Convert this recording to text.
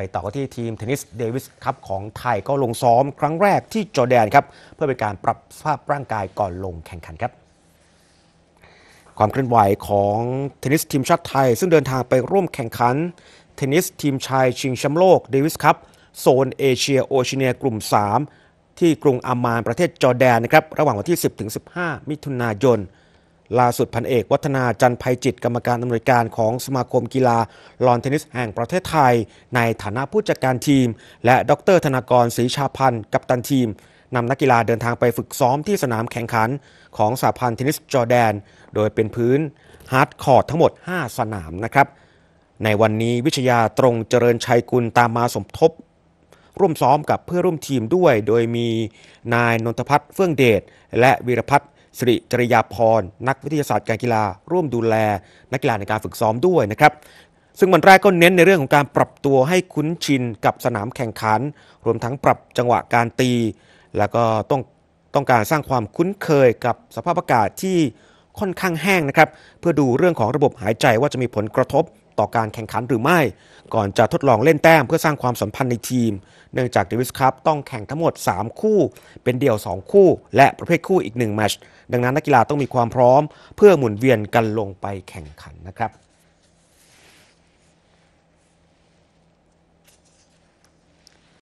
ไปต่อกันที่ทีมเทนนิส เดวิสคัพของไทยก็ลงซ้อมครั้งแรกที่จอแดนครับเพื่อเป็นการปรับสภาพร่างกายก่อนลงแข่งขันครับ ความเคลื่อนไหวของเทนนิสทีมชาติไทยซึ่งเดินทางไปร่วมแข่งขัน เทนนิสทีมชายชิงแชมป์โลกเดวิสคัพโซนเอเชียโอเชียกลุ่ม 3 ที่กรุงอามานประเทศจอแดนนะครับระหว่างวันที่ 10-15 มิถุนายนล่าสุดพันเอกวัฒนาจันภัยจิตกรรมการอำนวยการของสมาคมกีฬาลอนเทนนิสแห่งประเทศไทย ในฐานะผู้จัดการทีมและดรธนากรศรีชาพันธ์กัปตันทีมนำนักกีฬาเดินทางไปฝึกซ้อมที่สนามแข่งขันของสหพันธ์เทนนิสจอร์แดน โดยเป็นพื้นฮาร์ดคอร์ททั้งหมด 5 สนามนะครับ ในวันนี้วิชยาตรงเจริญชัยกุลตามมาสมทบ ร่วมซ้อมกับเพื่อร่วมทีมด้วย โดยมีนายนนทพัฒน์เฟื่องเดชและวีรพัฒน์สิริจริยาพร นักวิทยาศาสตร์การกีฬาร่วมดูแลนักกีฬาในการฝึกซ้อมด้วยนะครับซึ่งวันแรกก็เน้นในเรื่องของการปรับตัวให้คุ้นชินกับสนามแข่งขัน รวมทั้งปรับจังหวะการตี แล้วก็ต้องต้องการสร้างความคุ้นเคยกับสภาพอากาศที่ค่อนข้างแห้งนะครับ เพื่อดูเรื่องของระบบหายใจว่าจะมีผลกระทบต่อการแข่งขันหรือไม่ ก่อนจะทดลองเล่นแต้มเพื่อสร้างความสัมพันธ์ในทีม เนื่องจากเดวิสคัพต้องแข่งทั้งหมด 3 คู่ เป็นเดี่ยว 2 คู่ และประเภทคู่อีก1แมชดังนั้น นักกีฬาต้องมีความพร้อมเพื่อหมุนเวียนกันลงไปแข่งขันนะครับ